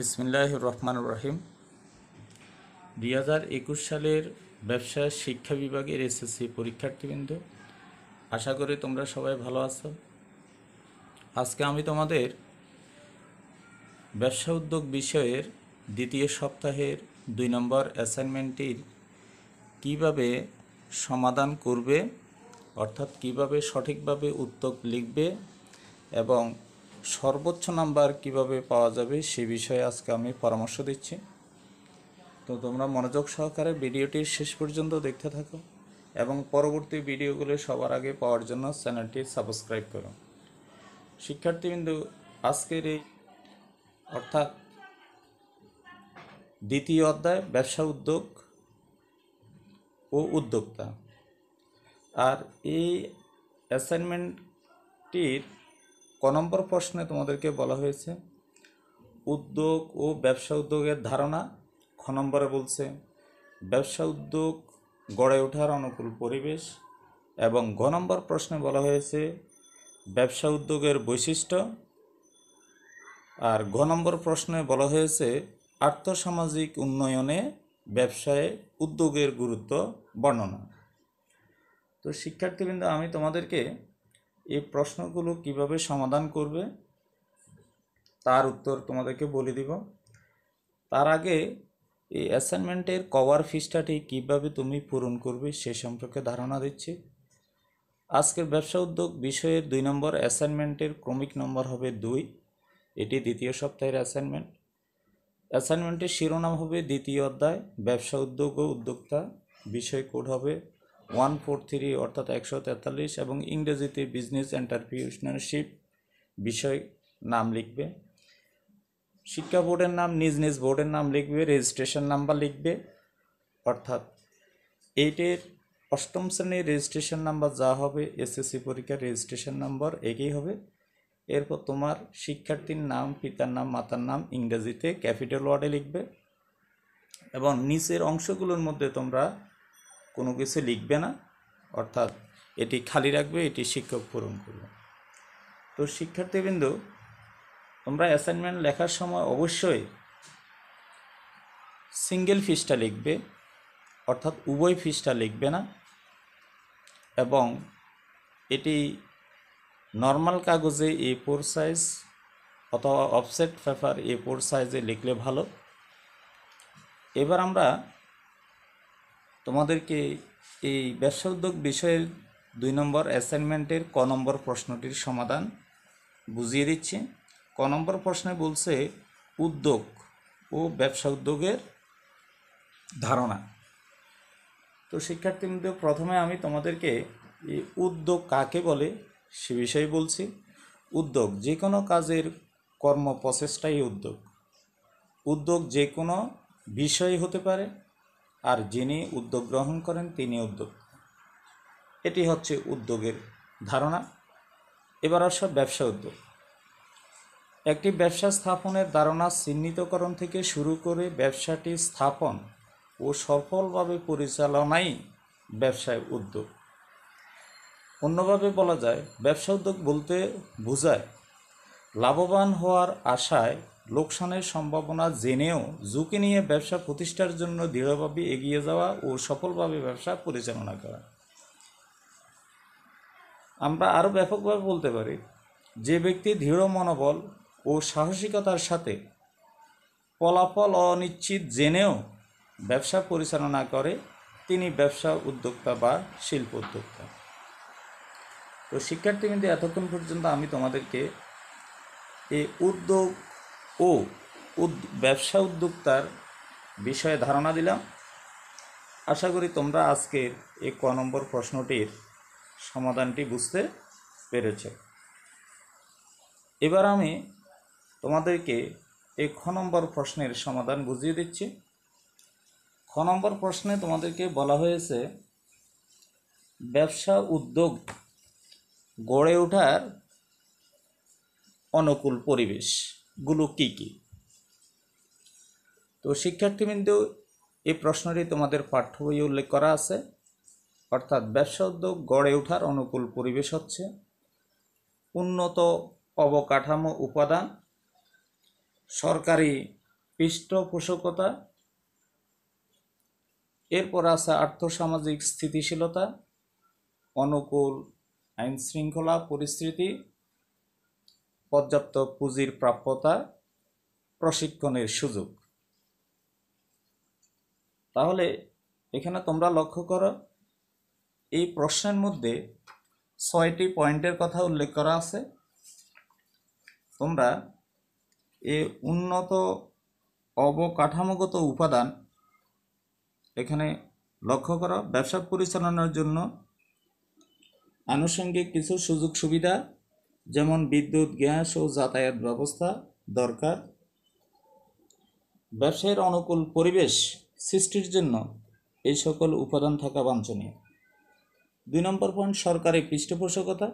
বিসমিল্লাহ রহমান রহিম দুই হাজার একুশ সালের ব্যবসা শিক্ষা বিভাগের এসএসসি পরীক্ষার্থীবৃন্দ আশা করি তোমরা সবাই ভালো আছো আজকে আমি তোমাদের ব্যবসা উদ্যোগ বিষয়ের দ্বিতীয় সপ্তাহের দুই নম্বর অ্যাসাইনমেন্টটির কিভাবে সমাধান করবে অর্থাৎ কিভাবে সঠিকভাবে উদ্যোগ লিখবে এবং সর্বোচ্চ নাম্বার কিভাবে পাওয়া যাবে সে বিষয়ে আজকে আমি পরামর্শ দিচ্ছি তো তোমরা মনোযোগ সহকারে ভিডিওটির শেষ পর্যন্ত দেখতে থাকো এবং পরবর্তী ভিডিওগুলো সবার আগে পাওয়ার জন্য চ্যানেলটি সাবস্ক্রাইব করো শিক্ষার্থীবৃন্দ আজকের এই অর্থাৎ দ্বিতীয় অধ্যায় ব্যবসা উদ্যোগ ও উদ্যোক্তা আর এই অ্যাসাইনমেন্টটির ক নম্বর প্রশ্নে তোমাদেরকে বলা হয়েছে উদ্যোগ ও ব্যবসা উদ্যোগের ধারণা খ নম্বরে বলছে ব্যবসা উদ্যোগ গড়ে ওঠার অনুকূল পরিবেশ এবং ঘ নম্বর প্রশ্নে বলা হয়েছে ব্যবসা উদ্যোগের বৈশিষ্ট্য আর ঘ নম্বর প্রশ্নে বলা হয়েছে আর্থসামাজিক উন্নয়নে ব্যবসায় উদ্যোগের গুরুত্ব বর্ণনা তো শিক্ষার্থীবৃন্দ আমি তোমাদেরকে এই প্রশ্নগুলো কিভাবে সমাধান করবে তার উত্তর তোমাদেরকে বলে দিব তার আগে এই অ্যাসাইনমেন্টের কভার ফিসটাটি কীভাবে তুমি পূরণ করবে সে সম্পর্কে ধারণা দিচ্ছি আজকের ব্যবসা উদ্যোগ বিষয়ের দুই নম্বর অ্যাসাইনমেন্টের ক্রমিক নম্বর হবে দুই এটি দ্বিতীয় সপ্তাহের অ্যাসাইনমেন্ট অ্যাসাইনমেন্টের শিরোনাম হবে দ্বিতীয় অধ্যায় ব্যবসা উদ্যোগ ও উদ্যোক্তা বিষয় কোড হবে ওয়ান ফোর থ্রি অর্থাৎ একশো তেতাল্লিশ এবং ইংরেজিতে বিজনেস এন্টারপ্রিউশনারশিপ বিষয় নাম লিখবে শিক্ষা বোর্ডের নাম নিজ নিজ বোর্ডের নাম লিখবে রেজিস্ট্রেশন নাম্বার লিখবে অর্থাৎ এইটের অষ্টম শ্রেণীর রেজিস্ট্রেশন নাম্বার যা হবে এসএসসি পরীক্ষার রেজিস্ট্রেশন নাম্বার একই হবে এরপর তোমার শিক্ষার্থীর নাম পিতার নাম মাতার নাম ইংরেজিতে ক্যাপিটাল ওয়ার্ডে লিখবে এবং নিচের অংশগুলোর মধ্যে তোমরা কোনো কিছু লিখবে না অর্থাৎ এটি খালি রাখবে এটি শিক্ষক পূরণ করবে তো শিক্ষার্থীবৃন্দ তোমরা অ্যাসাইনমেন্ট লেখার সময় অবশ্যই সিঙ্গেল ফিসটা লিখবে অর্থাৎ উভয় ফিসটা লিখবে না এবং এটি নর্মাল কাগজে এ ফোর সাইজ অথবা অফসেট পেপার এ ফোর সাইজে লিখলে ভালো এবার আমরা তোমাদেরকে এই ব্যবসা উদ্যোগ বিষয়ের দুই নম্বর অ্যাসাইনমেন্টের ক নম্বর প্রশ্নটির সমাধান বুঝিয়ে দিচ্ছি ক নম্বর প্রশ্নে বলছে উদ্যোগ ও ব্যবসা উদ্যোগের ধারণা তো শিক্ষার্থীদের প্রথমে আমি তোমাদেরকে এই উদ্যোগ কাকে বলে সে বিষয়ে বলছি উদ্যোগ যে কোনো কাজের কর্ম প্রচেষ্টাই উদ্যোগ উদ্যোগ যে কোনো বিষয় হতে পারে আর যিনি উদ্যোগ গ্রহণ করেন তিনি উদ্যোগ এটি হচ্ছে উদ্যোগের ধারণা এবার আস ব্যবসা উদ্যোগ একটি ব্যবসা স্থাপনের ধারণা চিহ্নিতকরণ থেকে শুরু করে ব্যবসাটি স্থাপন ও সফলভাবে পরিচালনাই ব্যবসায় উদ্যোগ অন্যভাবে বলা যায় ব্যবসা উদ্যোগ বলতে বোঝায় লাভবান হওয়ার আশায় লোকসানের সম্ভাবনা জেনেও ঝুঁকি নিয়ে ব্যবসা প্রতিষ্ঠার জন্য দৃঢ়ভাবে এগিয়ে যাওয়া ও সফলভাবে ব্যবসা পরিচালনা করা আমরা আরও ব্যাপকভাবে বলতে পারি যে ব্যক্তি দৃঢ় মনোবল ও সাহসিকতার সাথে ফলাফল অনিশ্চিত জেনেও ব্যবসা পরিচালনা করে তিনি ব্যবসা উদ্যোক্তা বা শিল্প উদ্যোক্তা তো শিক্ষার্থী কিন্তু এতক্ষণ পর্যন্ত আমি তোমাদেরকে এই উদ্যোগ ও ব্যবসা উদ্যোক্তার বিষয়ে ধারণা দিলাম আশা করি তোমরা আজকের এই ক নম্বর প্রশ্নটির সমাধানটি বুঝতে পেরেছ এবার আমি তোমাদেরকে এই খ নম্বর প্রশ্নের সমাধান বুঝিয়ে দিচ্ছি খ নম্বর প্রশ্নে তোমাদেরকে বলা হয়েছে ব্যবসা উদ্যোগ গড়ে ওঠার অনুকূল পরিবেশ গুলো কী কী তো শিক্ষার্থীবৃন্দ এই প্রশ্নটি তোমাদের পাঠ্য বইয়ে উল্লেখ করা আছে অর্থাৎ ব্যবসা উদ্যোগ গড়ে ওঠার অনুকূল পরিবেশ হচ্ছে উন্নত অবকাঠামো উপাদান সরকারি পৃষ্ঠপোষকতা এরপর আছে আর্থসামাজিক স্থিতিশীলতা অনুকূল আইন শৃঙ্খলা পরিস্থিতি পর্যাপ্ত পুঁজির প্রাপ্যতা প্রশিক্ষণের সুযোগ তাহলে এখানে তোমরা লক্ষ্য করো এই প্রশ্নের মধ্যে ছয়টি পয়েন্টের কথা উল্লেখ করা আছে তোমরা এ উন্নত অবকাঠামোগত উপাদান এখানে লক্ষ্য করো ব্যবসা পরিচালনার জন্য আনুষঙ্গিক কিছু সুযোগ সুবিধা যেমন বিদ্যুৎ গ্যাস ও যাতায়াত ব্যবস্থা দরকার ব্যবসায়ের অনুকূল পরিবেশ সৃষ্টির জন্য এই সকল উপাদান থাকা বাঞ্ছনীয় দুই নম্বর পয়েন্ট সরকারি পৃষ্ঠপোষকতা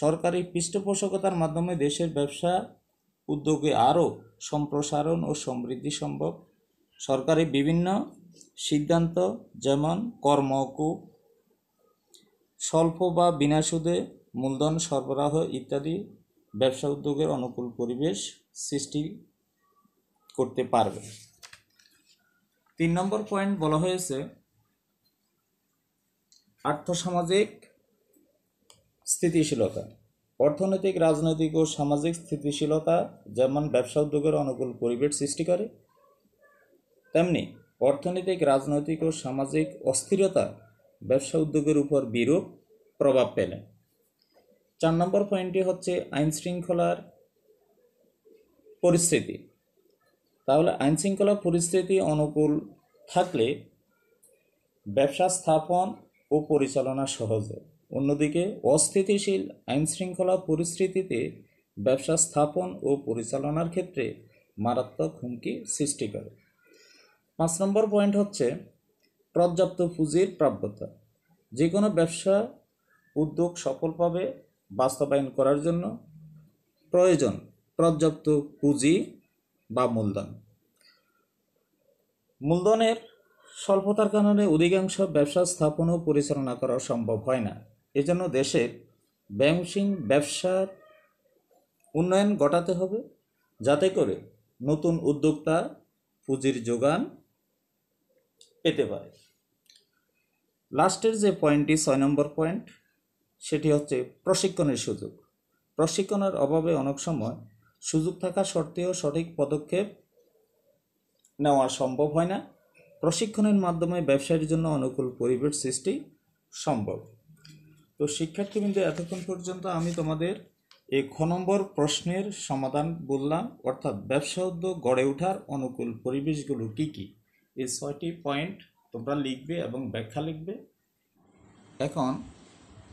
সরকারি পৃষ্ঠপোষকতার মাধ্যমে দেশের ব্যবসা উদ্যোগে আরও সম্প্রসারণ ও সমৃদ্ধি সম্ভব সরকারি বিভিন্ন সিদ্ধান্ত যেমন কর্মকূপ স্বল্প বা বিনা সুদে মূলধন সরবরাহ ইত্যাদি ব্যবসা উদ্যোগের অনুকূল পরিবেশ সৃষ্টি করতে পারবে তিন নম্বর পয়েন্ট বলা হয়েছে আর্থসামাজিক স্থিতিশীলতা অর্থনৈতিক রাজনৈতিক ও সামাজিক স্থিতিশীলতা যেমন ব্যবসা উদ্যোগের অনুকূল পরিবেশ সৃষ্টি করে তেমনি অর্থনৈতিক রাজনৈতিক ও সামাজিক অস্থিরতা ব্যবসা উদ্যোগের উপর বিরূপ প্রভাব ফেলে চার নম্বর পয়েন্টটি হচ্ছে আইন শৃঙ্খলার পরিস্থিতি তাহলে আইন শৃঙ্খলা পরিস্থিতি অনুকূল থাকলে ব্যবসা স্থাপন ও পরিচালনা সহজে অন্যদিকে অস্থিতিশীল আইন শৃঙ্খলা পরিস্থিতিতে ব্যবসা স্থাপন ও পরিচালনার ক্ষেত্রে মারাত্মক হুমকি সৃষ্টি করে পাঁচ নম্বর পয়েন্ট হচ্ছে পর্যাপ্ত পুঁজির প্রাপ্যতা যে কোনো ব্যবসা উদ্যোগ সফলভাবে বাস্তবায়ন করার জন্য প্রয়োজন পর্যাপ্ত পুঁজি বা মূলধন মূলধনের স্বল্পতার কারণে অধিকাংশ ব্যবসা স্থাপন ও পরিচালনা করা সম্ভব হয় না এজন্য দেশের ব্যাংকিং ব্যবসার উন্নয়ন ঘটাতে হবে যাতে করে নতুন উদ্যোক্তা পুঁজির যোগান পেতে পারে লাস্টের যে পয়েন্টটি ছয় নম্বর পয়েন্ট সেটি হচ্ছে প্রশিক্ষণের সুযোগ প্রশিক্ষণের অভাবে অনেক সময় সুযোগ থাকা সত্ত্বেও সঠিক পদক্ষেপ নেওয়া সম্ভব হয় না প্রশিক্ষণের মাধ্যমে ব্যবসায়ীর জন্য অনুকূল পরিবেশ সৃষ্টি সম্ভব তো শিক্ষার্থীবৃন্দ এতক্ষণ পর্যন্ত আমি তোমাদের এই খ নম্বর প্রশ্নের সমাধান বললাম অর্থাৎ ব্যবসা উদ্যোগ গড়ে ওঠার অনুকূল পরিবেশগুলো কি কি এই ছয়টি পয়েন্ট তোমরা লিখবে এবং ব্যাখ্যা লিখবে এখন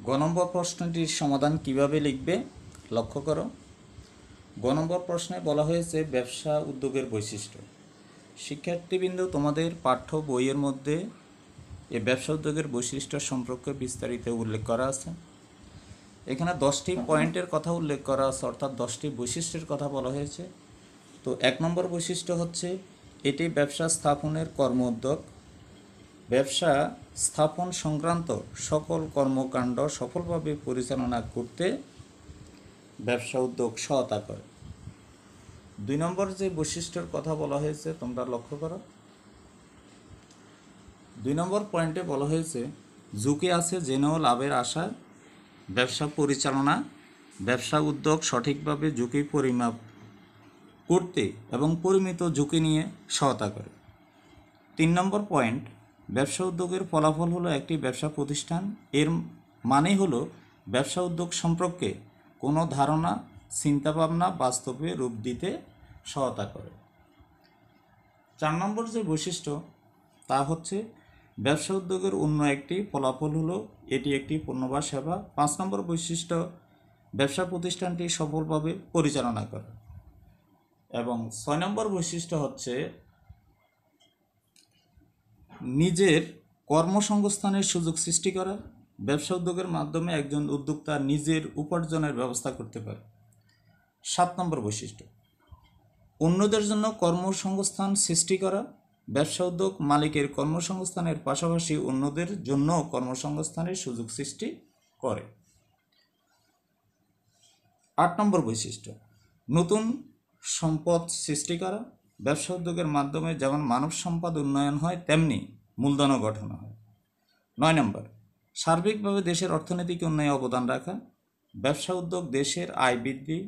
গ নম্বর প্রশ্নটির সমাধান কিভাবে লিখবে লক্ষ্য করো গ নম্বর প্রশ্নে বলা হয়েছে ব্যবসা উদ্যোগের বৈশিষ্ট্য শিক্ষার্থীবৃন্দ তোমাদের পাঠ্য বইয়ের মধ্যে এই ব্যবসা উদ্যোগের বৈশিষ্ট্য সম্পর্কে বিস্তারিত উল্লেখ করা আছে এখানে দশটি পয়েন্টের কথা উল্লেখ করা আছে অর্থাৎ দশটি বৈশিষ্ট্যের কথা বলা হয়েছে তো এক নম্বর বৈশিষ্ট্য হচ্ছে এটি ব্যবসা স্থাপনের কর্ম উদ্যোগ ব্যবসা স্থাপন সংক্রান্ত সকল কর্মকাণ্ড সফলভাবে পরিচালনা করতে ব্যবসা উদ্যোগ সহায়তা করে দুই নম্বর যে বৈশিষ্ট্যের কথা বলা হয়েছে তোমরা লক্ষ্য করো দুই নম্বর পয়েন্টে বলা হয়েছে ঝুঁকি আছে জেনেও লাভের আশা ব্যবসা পরিচালনা ব্যবসা উদ্যোগ সঠিকভাবে ঝুঁকি পরিমাপ করতে এবং পরিমিত ঝুঁকি নিয়ে সহায়তা করে তিন নম্বর পয়েন্ট ব্যবসা উদ্যোগের ফলাফল হলো একটি ব্যবসা প্রতিষ্ঠান এর মানে হলো ব্যবসা উদ্যোগ সম্পর্কে কোনো ধারণা চিন্তাভাবনা বাস্তবে রূপ দিতে সহায়তা করে চার নম্বর যে বৈশিষ্ট্য তা হচ্ছে ব্যবসা উদ্যোগের অন্য একটি ফলাফল হলো এটি একটি পণ্য বা সেবা পাঁচ নম্বর বৈশিষ্ট্য ব্যবসা প্রতিষ্ঠানটি সফলভাবে পরিচালনা করে এবং ছয় নম্বর বৈশিষ্ট্য হচ্ছে নিজের কর্মসংস্থানের সুযোগ সৃষ্টি করা ব্যবসা উদ্যোগের মাধ্যমে একজন উদ্যোক্তা নিজের উপার্জনের ব্যবস্থা করতে পারে সাত নম্বর বৈশিষ্ট্য অন্যদের জন্য কর্মসংস্থান সৃষ্টি করা ব্যবসা উদ্যোগ মালিকের কর্মসংস্থানের পাশাপাশি অন্যদের জন্য কর্মসংস্থানের সুযোগ সৃষ্টি করে আট নম্বর বৈশিষ্ট্য নতুন সম্পদ সৃষ্টি করা ব্যবসা উদ্যোগের মাধ্যমে যেমন মানব সম্পদ উন্নয়ন হয় তেমনি মূলধনও গঠন হয় নয় নম্বর সার্বিকভাবে দেশের অর্থনীতিকে উন্নয়নে অবদান রাখা ব্যবসা উদ্যোগ দেশের আয় বৃদ্ধি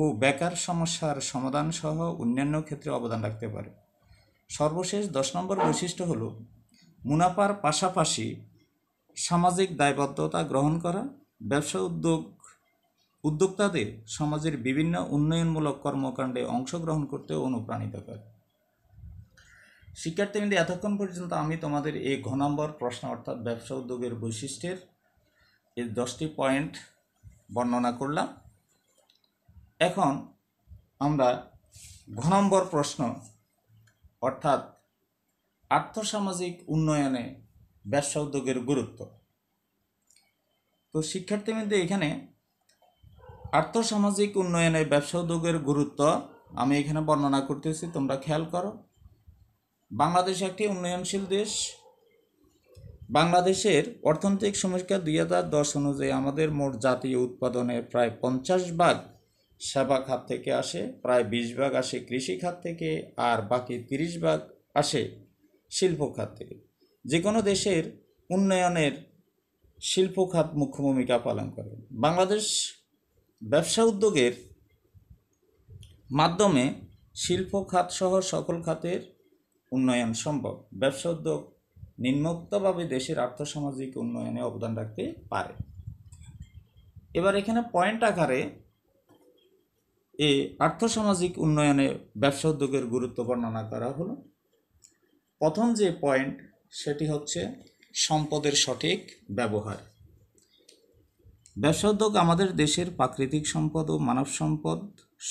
ও বেকার সমস্যার সমাধান সহ অন্যান্য ক্ষেত্রে অবদান রাখতে পারে সর্বশেষ দশ নম্বর বৈশিষ্ট্য হল মুনাফার পাশাপাশি সামাজিক দায়বদ্ধতা গ্রহণ করা ব্যবসা উদ্যোগ উদ্যোক্তাদের সমাজের বিভিন্ন উন্নয়নমূলক কর্মকাণ্ডে অংশগ্রহণ করতে অনুপ্রাণিত করে শিক্ষার্থীবৃন্দ এতক্ষণ পর্যন্ত আমি তোমাদের এই ঘ নম্বর প্রশ্ন অর্থাৎ ব্যবসা উদ্যোগের বৈশিষ্ট্যের এই দশটি পয়েন্ট বর্ণনা করলাম এখন আমরা ঘ নম্বর প্রশ্ন অর্থাৎ আর্থসামাজিক উন্নয়নে ব্যবসা উদ্যোগের গুরুত্ব তো শিক্ষার্থীবৃন্দ এখানে আর্থসামাজিক উন্নয়নে ব্যবসা উদ্যোগের গুরুত্ব আমি এখানে বর্ণনা করতেছি তোমরা খেয়াল করো বাংলাদেশ একটি উন্নয়নশীল দেশ বাংলাদেশের অর্থনৈতিক সমীক্ষা দুই হাজার দশ অনুযায়ী আমাদের মোট জাতীয় উৎপাদনের প্রায় পঞ্চাশ ভাগ সেবা খাত থেকে আসে প্রায় বিশ ভাগ আসে কৃষি খাত থেকে আর বাকি তিরিশ ভাগ আসে শিল্প খাত থেকে যে কোনো দেশের উন্নয়নের শিল্প খাত মুখ্য ভূমিকা পালন করে বাংলাদেশ ব্যবসা উদ্যোগের মাধ্যমে শিল্প খাত সহ সকল খাতের উন্নয়ন সম্ভব ব্যবসা উদ্যোগ নিম্নোক্তভাবে দেশের আর্থসামাজিক উন্নয়নে অবদান রাখতে পারে এবার এখানে পয়েন্ট আকারে এ আর্থসামাজিক উন্নয়নে ব্যবসা উদ্যোগের গুরুত্ব বর্ণনা করা হলো প্রথম যে পয়েন্ট সেটি হচ্ছে সম্পদের সঠিক ব্যবহার ব্যবসা আমাদের দেশের প্রাকৃতিক সম্পদ ও মানব সম্পদ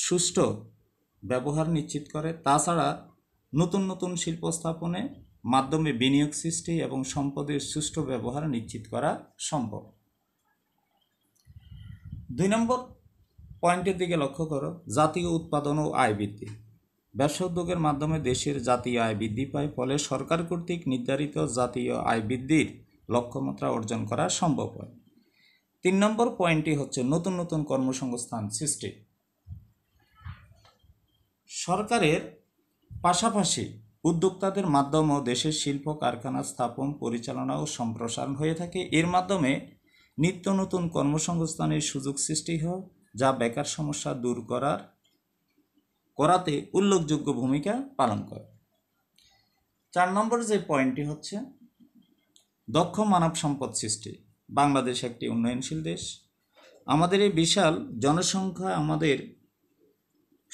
সুষ্ঠু ব্যবহার নিশ্চিত করে তাছাড়া নতুন নতুন শিল্প স্থাপনে মাধ্যমে বিনিয়োগ সৃষ্টি এবং সম্পদের সুষ্ঠু ব্যবহার নিশ্চিত করা সম্ভব দুই নম্বর পয়েন্টের দিকে লক্ষ্য করো জাতীয় উৎপাদন ও আয় বৃদ্ধি ব্যবসা উদ্যোগের মাধ্যমে দেশের জাতীয় আয় বৃদ্ধি পায় ফলে সরকার কর্তৃক নির্ধারিত জাতীয় আয় বৃদ্ধির লক্ষ্যমাত্রা অর্জন করা সম্ভব হয় তিন নম্বর পয়েন্টটি হচ্ছে নতুন নতুন কর্মসংস্থান সৃষ্টি সরকারের পাশাপাশি উদ্যোক্তাদের মাধ্যমেও দেশের শিল্প কারখানা স্থাপন পরিচালনা ও সম্প্রসারণ হয়ে থাকে এর মাধ্যমে নিত্য নতুন কর্মসংস্থানের সুযোগ সৃষ্টি হয় যা বেকার সমস্যা দূর করার করাতে উল্লেখযোগ্য ভূমিকা পালন করে চার নম্বর যে পয়েন্টটি হচ্ছে দক্ষ মানব সম্পদ সৃষ্টি বাংলাদেশ একটি উন্নয়নশীল দেশ আমাদের এই বিশাল জনসংখ্যা আমাদের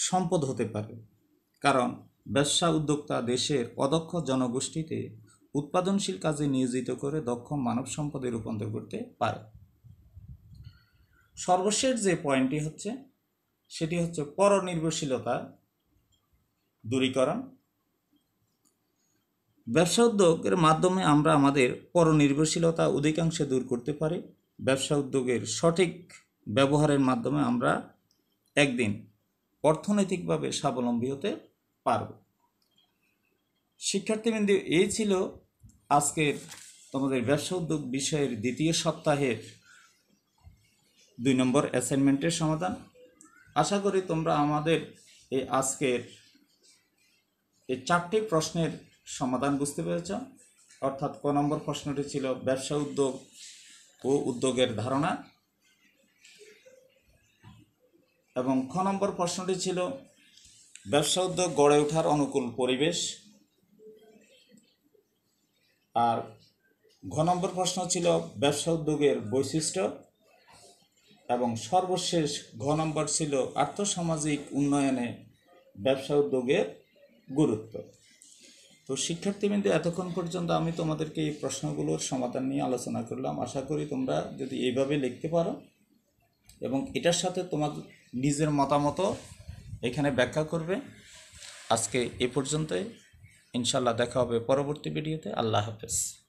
সম্পদ হতে পারে কারণ ব্যবসা উদ্যোক্তা দেশের অদক্ষ জনগোষ্ঠীতে উৎপাদনশীল কাজে নিয়োজিত করে দক্ষ মানব সম্পদে রূপান্তর করতে পারে সর্বশেষ যে পয়েন্টটি হচ্ছে সেটি হচ্ছে পরনির্ভরশীলতা দূরীকরণ ব্যবসা উদ্যোগের মাধ্যমে আমরা আমাদের পরনির্ভরশীলতা অধিকাংশে দূর করতে পারি ব্যবসা উদ্যোগের সঠিক ব্যবহারের মাধ্যমে আমরা একদিন অর্থনৈতিকভাবে স্বাবলম্বী হতে পারব শিক্ষার্থীবৃন্দ এই ছিল আজকের তোমাদের ব্যবসা উদ্যোগ বিষয়ের দ্বিতীয় সপ্তাহের দুই নম্বর অ্যাসাইনমেন্টের সমাধান আশা করি তোমরা আমাদের এই আজকের এই চারটি প্রশ্নের সমাধান বুঝতে পেরেছ অর্থাৎ ক নম্বর প্রশ্নটি ছিল ব্যবসা উদ্যোগ ও উদ্যোগের ধারণা এবং খ নম্বর প্রশ্নটি ছিল ব্যবসা উদ্যোগ গড়ে ওঠার অনুকূল পরিবেশ আর ঘ নম্বর প্রশ্ন ছিল ব্যবসা উদ্যোগের বৈশিষ্ট্য এবং সর্বশেষ ঘ নম্বর ছিল আর্থসামাজিক উন্নয়নে ব্যবসা উদ্যোগের গুরুত্ব তো শিক্ষার্থীবৃন্দ এতক্ষণ পর্যন্ত আমি তোমাদেরকে এই প্রশ্নগুলোর সমাধান নিয়ে আলোচনা করলাম আশা করি তোমরা যদি এইভাবে লিখতে পারো এবং এটার সাথে তোমার নিজের মতামত এখানে ব্যাখ্যা করবে আজকে এ পর্যন্তই ইনশাল্লাহ দেখা হবে পরবর্তী ভিডিওতে আল্লাহ হাফেজ